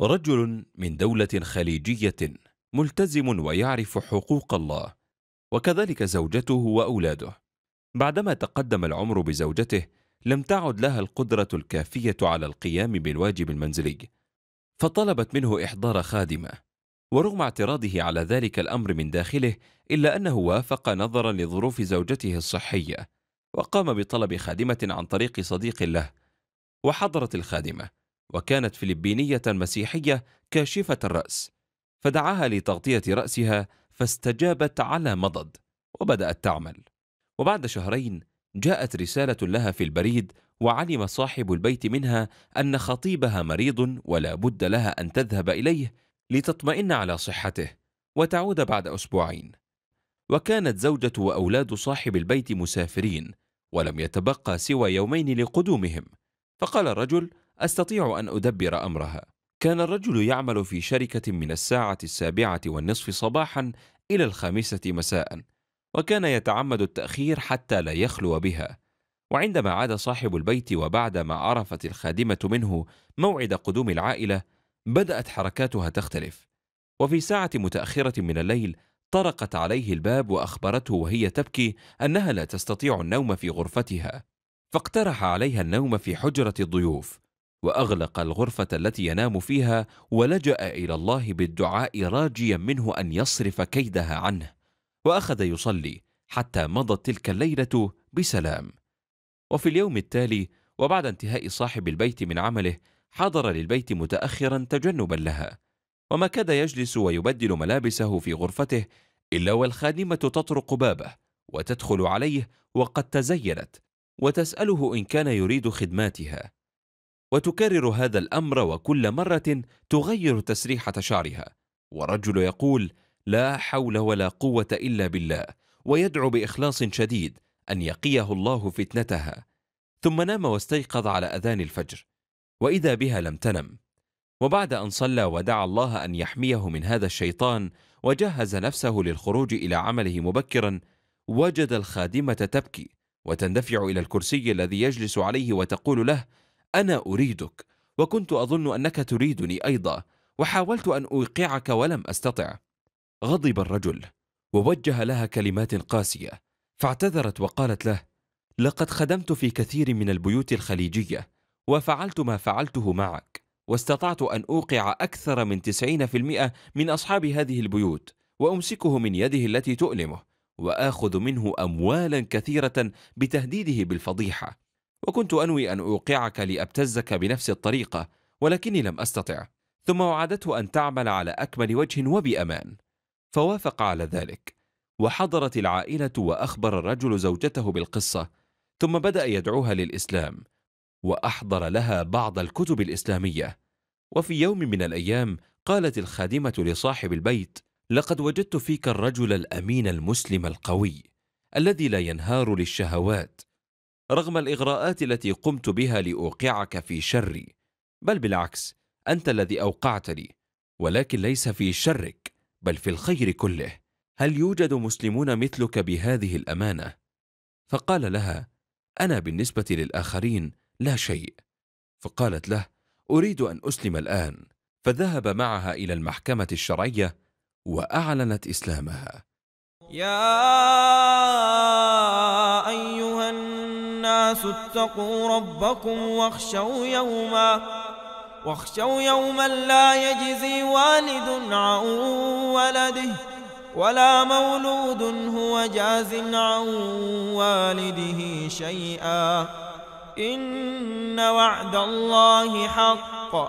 رجل من دولة خليجية ملتزم ويعرف حقوق الله وكذلك زوجته وأولاده بعدما تقدم العمر بزوجته لم تعد لها القدرة الكافية على القيام بالواجب المنزلي فطلبت منه إحضار خادمة ورغم اعتراضه على ذلك الأمر من داخله إلا أنه وافق نظرا لظروف زوجته الصحية وقام بطلب خادمة عن طريق صديق له وحضرت الخادمة وكانت فلبينية مسيحية كاشفة الرأس فدعاها لتغطية رأسها فاستجابت على مضض وبدأت تعمل وبعد شهرين جاءت رسالة لها في البريد وعلم صاحب البيت منها أن خطيبها مريض ولا بد لها أن تذهب إليه لتطمئن على صحته وتعود بعد أسبوعين وكانت زوجة وأولاد صاحب البيت مسافرين ولم يتبقى سوى يومين لقدومهم فقال الرجل أستطيع أن أدبر أمرها. كان الرجل يعمل في شركة من الساعة السابعة والنصف صباحا إلى الخامسة مساء، وكان يتعمد التأخير حتى لا يخلو بها. وعندما عاد صاحب البيت وبعدما عرفت الخادمة منه موعد قدوم العائلة، بدأت حركاتها تختلف. وفي ساعة متأخرة من الليل طرقت عليه الباب وأخبرته وهي تبكي أنها لا تستطيع النوم في غرفتها، فاقترح عليها النوم في حجرة الضيوف، واغلق الغرفه التي ينام فيها ولجا الى الله بالدعاء راجيا منه ان يصرف كيدها عنه واخذ يصلي حتى مضت تلك الليله بسلام وفي اليوم التالي وبعد انتهاء صاحب البيت من عمله حضر للبيت متاخرا تجنبا لها وما كاد يجلس ويبدل ملابسه في غرفته الا والخادمه تطرق بابه وتدخل عليه وقد تزينت وتساله ان كان يريد خدماتها وتكرر هذا الأمر وكل مرة تغير تسريحة شعرها والرجل يقول لا حول ولا قوة إلا بالله ويدعو بإخلاص شديد أن يقيه الله فتنتها ثم نام واستيقظ على أذان الفجر وإذا بها لم تنم وبعد أن صلى ودعا الله أن يحميه من هذا الشيطان وجهز نفسه للخروج إلى عمله مبكرا وجد الخادمة تبكي وتندفع إلى الكرسي الذي يجلس عليه وتقول له أنا أريدك وكنت أظن أنك تريدني أيضا وحاولت أن أوقعك ولم أستطع غضب الرجل ووجه لها كلمات قاسية فاعتذرت وقالت له لقد خدمت في كثير من البيوت الخليجية وفعلت ما فعلته معك واستطعت أن أوقع أكثر من 90% من أصحاب هذه البيوت وأمسكه من يده التي تؤلمه وآخذ منه أموالا كثيرة بتهديده بالفضيحة وكنت أنوي أن أوقعك لأبتزك بنفس الطريقة ولكني لم أستطع ثم وعدته أن تعمل على أكمل وجه وبأمان فوافق على ذلك وحضرت العائلة وأخبر الرجل زوجته بالقصة ثم بدأ يدعوها للإسلام وأحضر لها بعض الكتب الإسلامية وفي يوم من الأيام قالت الخادمة لصاحب البيت لقد وجدت فيك الرجل الأمين المسلم القوي الذي لا ينهار للشهوات رغم الإغراءات التي قمت بها لأوقعك في شري بل بالعكس أنت الذي أوقعتني ولكن ليس في شرك بل في الخير كله هل يوجد مسلمون مثلك بهذه الأمانة؟ فقال لها أنا بالنسبة للآخرين لا شيء فقالت له أريد أن أسلم الآن فذهب معها إلى المحكمة الشرعية وأعلنت إسلامها يا أيها الناس اتقوا ربكم واخشوا يوما واخشوا يوما لا يجزي والد عن ولده ولا مولود هو جاز عن والده شيئا إن وعد الله حق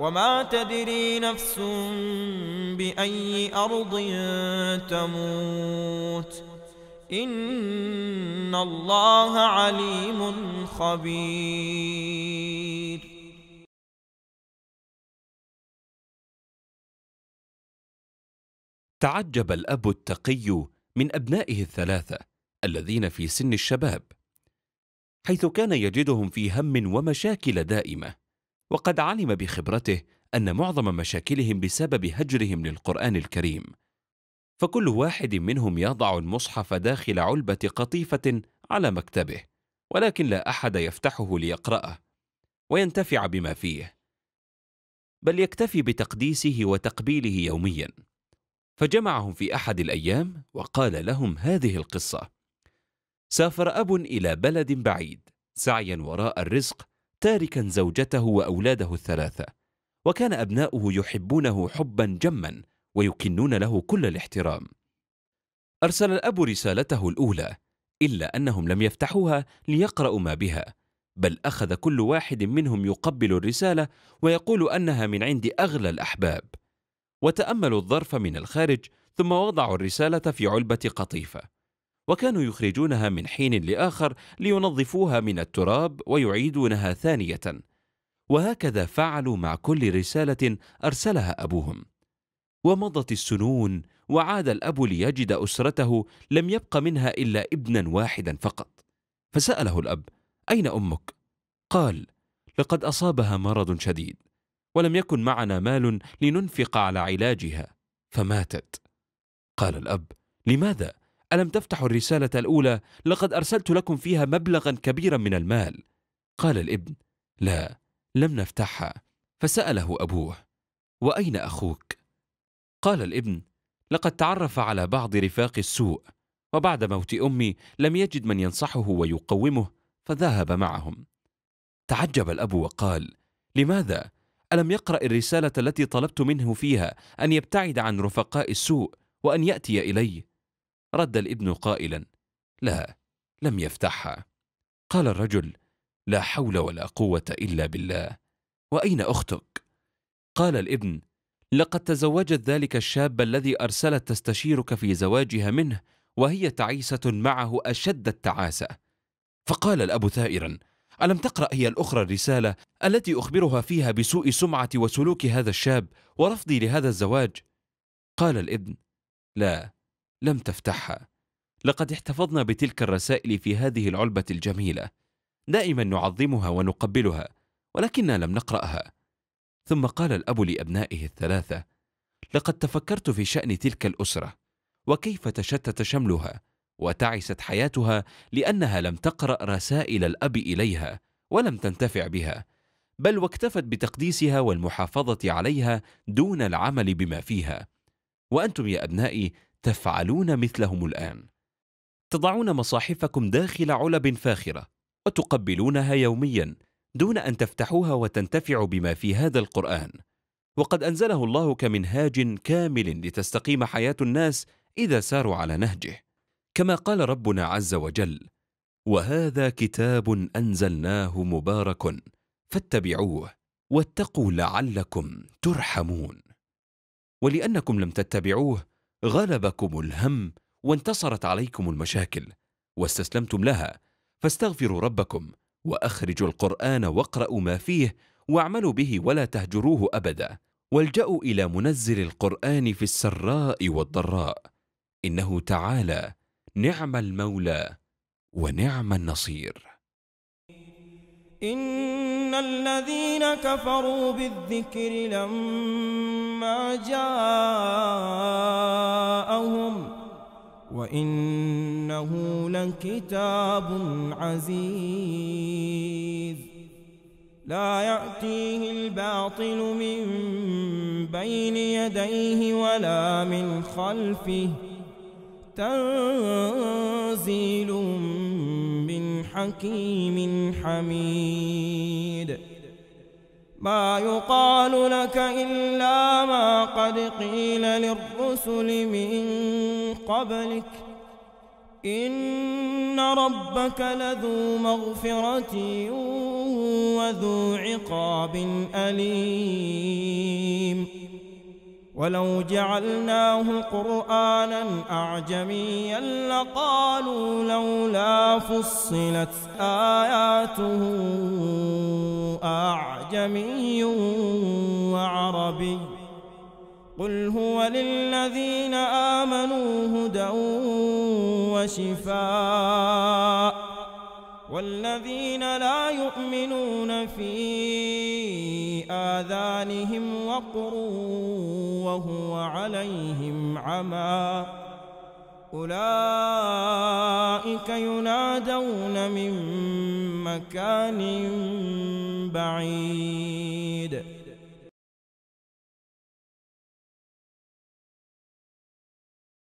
وما تدري نفس بأي أرض تموت إن الله عليم خبير تعجب الأب التقي من أبنائه الثلاثة الذين في سن الشباب حيث كان يجدهم في هم ومشاكل دائمه وقد علم بخبرته أن معظم مشاكلهم بسبب هجرهم للقرآن الكريم فكل واحد منهم يضع المصحف داخل علبة قطيفة على مكتبه ولكن لا أحد يفتحه ليقرأه وينتفع بما فيه بل يكتفي بتقديسه وتقبيله يوميا فجمعهم في أحد الأيام وقال لهم هذه القصة سافر أب إلى بلد بعيد سعيا وراء الرزق تاركا زوجته واولاده الثلاثه وكان ابناؤه يحبونه حبا جما ويكنون له كل الاحترام ارسل الاب رسالته الاولى الا انهم لم يفتحوها ليقراوا ما بها بل اخذ كل واحد منهم يقبل الرساله ويقول انها من عند اغلى الاحباب وتاملوا الظرف من الخارج ثم وضعوا الرساله في علبه قطيفه وكانوا يخرجونها من حين لاخر لينظفوها من التراب ويعيدونها ثانيه وهكذا فعلوا مع كل رساله ارسلها ابوهم ومضت السنون وعاد الاب ليجد اسرته لم يبق منها الا ابنا واحدا فقط فساله الاب اين امك قال لقد اصابها مرض شديد ولم يكن معنا مال لننفق على علاجها فماتت قال الاب لماذا ألم تفتحوا الرسالة الأولى لقد أرسلت لكم فيها مبلغا كبيرا من المال قال الابن لا لم نفتحها فسأله أبوه وأين أخوك؟ قال الابن لقد تعرف على بعض رفاق السوء وبعد موت أمي لم يجد من ينصحه ويقومه فذهب معهم تعجب الأب وقال لماذا؟ ألم يقرأ الرسالة التي طلبت منه فيها أن يبتعد عن رفقاء السوء وأن يأتي إلي رد الابن قائلا لا لم يفتحها قال الرجل لا حول ولا قوة إلا بالله وأين أختك؟ قال الابن لقد تزوجت ذلك الشاب الذي أرسلت تستشيرك في زواجها منه وهي تعيسة معه أشد التعاسة فقال الأب ثائرا ألم تقرأ هي الأخرى الرسالة التي أخبرها فيها بسوء سمعة وسلوك هذا الشاب ورفضي لهذا الزواج؟ قال الابن لا لم تفتحها لقد احتفظنا بتلك الرسائل في هذه العلبة الجميلة دائما نعظمها ونقبلها ولكننا لم نقرأها ثم قال الأب لأبنائه الثلاثة لقد تفكرت في شأن تلك الأسرة وكيف تشتت شملها وتعست حياتها لأنها لم تقرأ رسائل الأب إليها ولم تنتفع بها بل واكتفت بتقديسها والمحافظة عليها دون العمل بما فيها وأنتم يا أبنائي تفعلون مثلهم الآن تضعون مصاحفكم داخل علب فاخرة وتقبلونها يوميا دون أن تفتحوها وتنتفعوا بما في هذا القرآن وقد أنزله الله كمنهاج كامل لتستقيم حياة الناس إذا ساروا على نهجه كما قال ربنا عز وجل وهذا كتاب أنزلناه مبارك فاتبعوه واتقوا لعلكم ترحمون ولأنكم لم تتبعوه غلبكم الهم وانتصرت عليكم المشاكل واستسلمتم لها فاستغفروا ربكم واخرجوا القران واقرأوا ما فيه واعملوا به ولا تهجروه ابدا والجأوا الى منزل القرآن في السراء والضراء انه تعالى نعم المولى ونعم النصير إن الذين كفروا بالذكر لما جاءهم وإنه لكتاب عزيز لا يأتيه الباطل من بين يديه ولا من خلفه تنزيل من حكيم حميد ما يقال لك إلا ما قد قيل للرسل من قبلك إن ربك لذو مغفرة وذو عقاب أليم ولو جعلناه قرآنا أعجميا لقالوا لولا فصلت آياته أعجمي وعربي قل هو للذين آمنوا هدى وشفاء والذين لا يؤمنون فيه آذانهم وقر وهو عليهم عمى أولئك ينادون من مكان بعيد